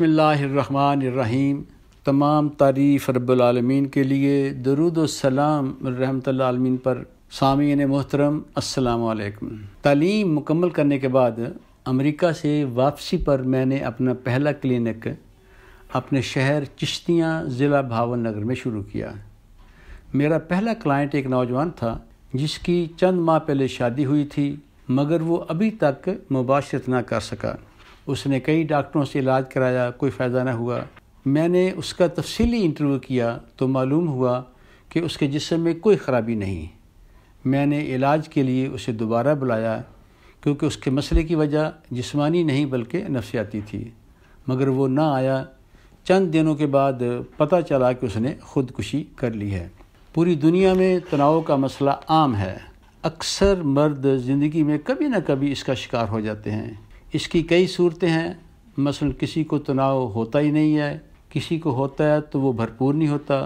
बसमीम तमाम तारीफ़ रबालमीन के लिए दरुद सलाम रहमत आलमीन पर सामीन मोहतरम असलकम तालीम मुकम्मल करने के बाद अमरीका से वापसी पर मैंने अपना पहला क्लिनिक अपने शहर चिश्तियाँ ज़िला भावन नगर में शुरू किया मेरा पहला क्लाइंट एक नौजवान था जिसकी चंद माह पहले शादी हुई थी मगर वो अभी तक मुबाशरत ना कर सका उसने कई डॉक्टरों से इलाज कराया कोई फ़ायदा ना हुआ मैंने उसका तफसीली इंटरव्यू किया तो मालूम हुआ कि उसके जिसम में कोई ख़राबी नहीं मैंने इलाज के लिए उसे दोबारा बुलाया क्योंकि उसके मसले की वजह जिस्मानी नहीं बल्कि नफसियाती थी मगर वो ना आया चंद दिनों के बाद पता चला कि उसने ख़ुदकुशी कर ली है पूरी दुनिया में तनाव का मसला आम है अक्सर मर्द ज़िंदगी में कभी ना कभी इसका शिकार हो जाते हैं इसकी कई सूरतें हैं मसलन किसी को तनाव होता ही नहीं है किसी को होता है तो वो भरपूर नहीं होता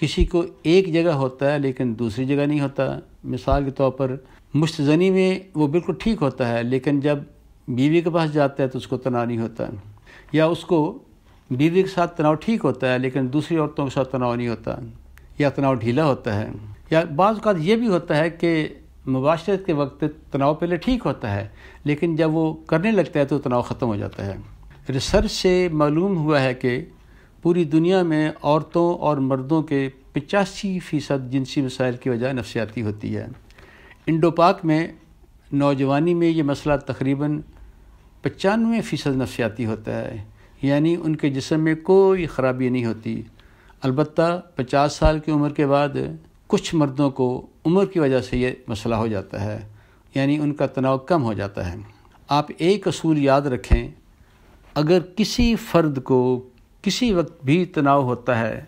किसी को एक जगह होता है लेकिन दूसरी जगह नहीं होता मिसाल के तौर पर मुश्तनी में वो बिल्कुल ठीक होता है लेकिन जब बीवी के पास जाता है तो उसको तनाव नहीं होता या उसको बीवी के साथ तनाव ठीक होता है लेकिन दूसरी औरतों के साथ तनाव नहीं होता या तनाव ढीला होता है या बाज़ ये भी होता है कि मुबाशरत के वक्त तनाव पहले ठीक होता है लेकिन जब वो करने लगता है तो तनाव ख़त्म हो जाता है रिसर्च से मालूम हुआ है कि पूरी दुनिया में औरतों और मर्दों के पचासी फ़ीसद जिनसी मसाइल की वजह नफसियाती होती है इंडोपाक में नौजवानी में ये मसला तकरीबन पचानवे फ़ीसद नफसियाती होता है यानी उनके जिसम में कोई ख़राबी नहीं होती अलबत् पचास साल की उम्र के बाद कुछ मर्दों को उम्र की वजह से ये मसला हो जाता है यानी उनका तनाव कम हो जाता है आप एक असूल याद रखें अगर किसी फ़र्द को किसी वक्त भी तनाव होता है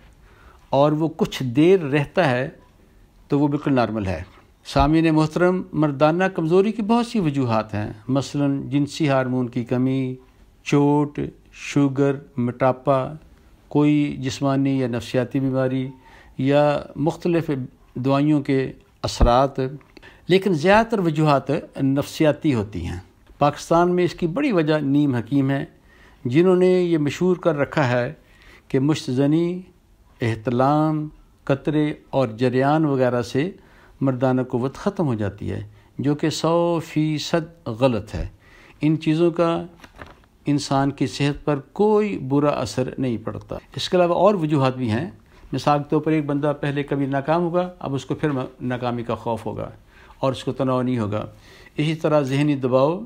और वो कुछ देर रहता है तो वो बिल्कुल नॉर्मल है सामिन मोहतरम मर्दाना कमज़ोरी की बहुत सी वजूहत हैं मसलन जिनसी हारमोन की कमी चोट शुगर मोटापा कोई जिस्मानी या नफसियाती बीमारी या मुख्तलफ़ दवाइयों के असरात लेकिन ज़्यादातर वजूहत नफसियाती होती हैं पाकिस्तान में इसकी बड़ी वजह नीम हकीम है जिन्होंने ये मशहूर कर रखा है कि मुश्तनी एहतलाम कतरे और जरियान वगैरह से मर्दाना कुत ख़त्म हो जाती है जो कि सौ फ़ीसद गलत है इन चीज़ों का इंसान की सेहत पर कोई बुरा असर नहीं पड़ता इसके अलावा और वजूहत भी हैं मिसाल के तौर पर एक बंदा पहले कभी नाकाम होगा अब उसको फिर नाकामी का खौफ होगा और उसको तनाव नहीं होगा इसी तरह जहनी दबाव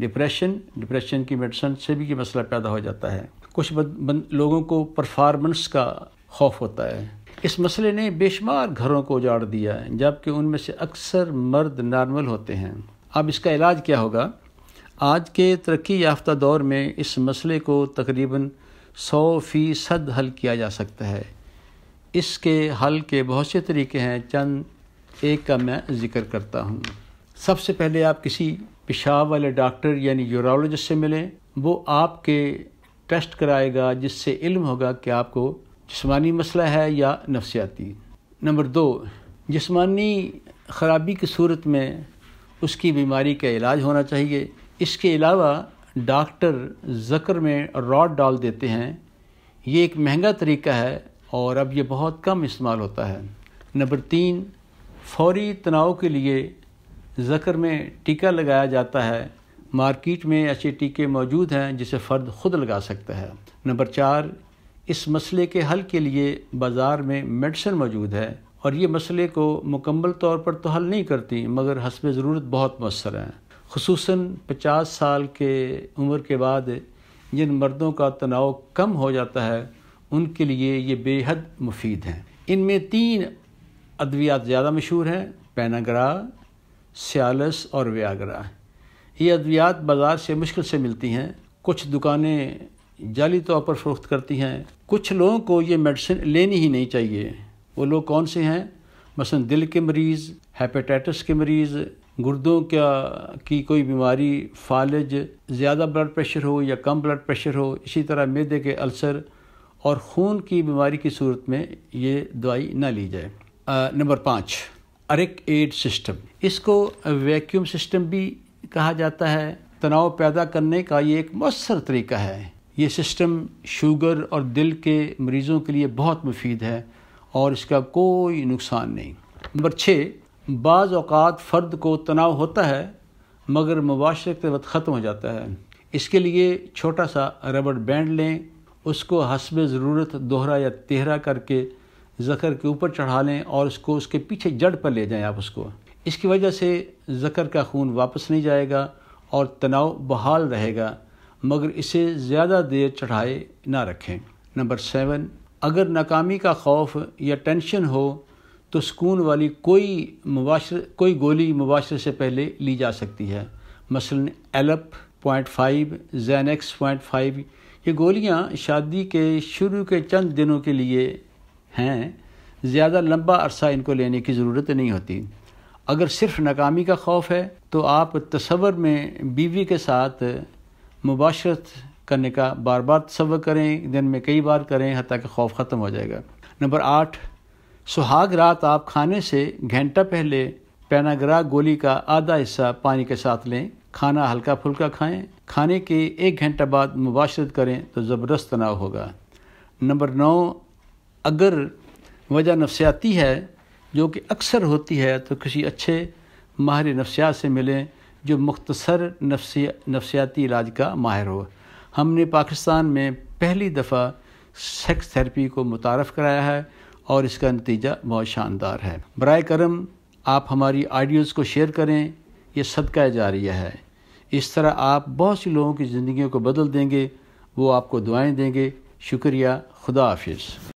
डिप्रेशन डिप्रेशन की मेडिसन से भी ये मसला पैदा हो जाता है कुछ बन, बन, लोगों को परफार्मेंस का खौफ होता है इस मसले ने बेशुमार घरों को उजाड़ दिया है जबकि उनमें से अक्सर मर्द नॉर्मल होते हैं अब इसका इलाज क्या होगा आज के तरक्की याफ्ता दौर में इस मसले को तकरीबन सौ फ़ीसद हल किया जा सकता है इसके हल के बहुत से तरीके हैं चंद एक का मैं ज़िक्र करता हूँ सबसे पहले आप किसी पेशाब वाले डॉक्टर यानी यूरोलॉजिस्ट से मिलें वो आपके टेस्ट कराएगा जिससे इल्म होगा कि आपको जिसमानी मसला है या नफसियाती नंबर दो जिसमानी ख़राबी की सूरत में उसकी बीमारी का इलाज होना चाहिए इसके अलावा डॉक्टर जकर में रॉड डाल देते हैं ये एक महंगा तरीका है और अब ये बहुत कम इस्तेमाल होता है नंबर तीन फौरी तनाव के लिए जख्र में टीका लगाया जाता है मार्केट में ऐसे टीके मौजूद हैं जिसे फ़र्द खुद लगा सकता है नंबर चार इस मसले के हल के लिए बाज़ार में मेडिसिन मौजूद है और ये मसले को मुकम्मल तौर पर तो हल नहीं करती मगर हसब ज़रूरत बहुत मौसर हैं खसूस पचास साल के उम्र के बाद जिन मर्दों का तनाव कम हो जाता है उनके लिए ये बेहद मुफीद हैं इनमें तीन अद्वियात ज़्यादा मशहूर हैं पैनाग्रा सियालस और व्यागरा ये अद्वियात बाज़ार से मुश्किल से मिलती हैं कुछ दुकानें जाली तौर पर फरोख्त करती हैं कुछ लोगों को ये मेडिसिन लेनी ही नहीं चाहिए वो लोग कौन से हैं मसलन दिल के मरीज़ हेपेटाइटिस के मरीज़ गुर्दों का की कोई बीमारी फालज ज़्यादा ब्लड प्रेशर हो या कम ब्लड प्रेशर हो इसी तरह मैदे के अल्सर और खून की बीमारी की सूरत में ये दवाई ना ली जाए नंबर पाँच अरेक एड सिस्टम इसको वैक्यूम सिस्टम भी कहा जाता है तनाव पैदा करने का ये एक मौसर तरीका है ये सिस्टम शुगर और दिल के मरीज़ों के लिए बहुत मुफीद है और इसका कोई नुकसान नहीं नंबर छः बाज़ात फ़र्द को तनाव होता है मगर के वक्त ख़त्म हो जाता है इसके लिए छोटा सा रबड़ बैंड लें उसको हसब ज़रूरत दोहरा या तेहरा करके ज़कर के ऊपर चढ़ा लें और उसको उसके पीछे जड़ पर ले जाएं आप उसको इसकी वजह से ज़कर का खून वापस नहीं जाएगा और तनाव बहाल रहेगा मगर इसे ज़्यादा देर चढ़ाए ना रखें नंबर सेवन अगर नाकामी का खौफ या टेंशन हो तो सुकून वाली कोई मुबाशर कोई गोली मुबाशरे से पहले ली जा सकती है मसलन एलप पॉइंट फाइव जैनक्स पॉइंट फाइव ये गोलियां शादी के शुरू के चंद दिनों के लिए हैं ज़्यादा लंबा अरसा इनको लेने की ज़रूरत नहीं होती अगर सिर्फ नाकामी का खौफ है तो आप तस्वर में बीवी के साथ मुबाशरत करने का बार बार तस्वर करें दिन में कई बार करें हती कि खौफ ख़त्म हो जाएगा नंबर आठ सुहाग रात आप खाने से घंटा पहले पैनाग्रा गोली का आधा हिस्सा पानी के साथ लें खाना हल्का फुल्का खाएं खाने के एक घंटा बाद मुबाशरत करें तो ज़बरदस्त तनाव होगा नंबर नौ अगर वजह नफसियाती है जो कि अक्सर होती है तो किसी अच्छे माहिर नफसियात से मिलें जो मुख्तसर नफसिया नफसियाती इलाज का माहिर हो हमने पाकिस्तान में पहली दफ़ा सेक्स थेरेपी को मुतारफ़ कराया है और इसका नतीजा बहुत शानदार है बर करम आप हमारी आइडियोज़ को शेयर करें ये सदका जारिया है इस तरह आप बहुत से लोगों की ज़िंदगियों को बदल देंगे वो आपको दुआएं देंगे शुक्रिया खुदा हाफिज़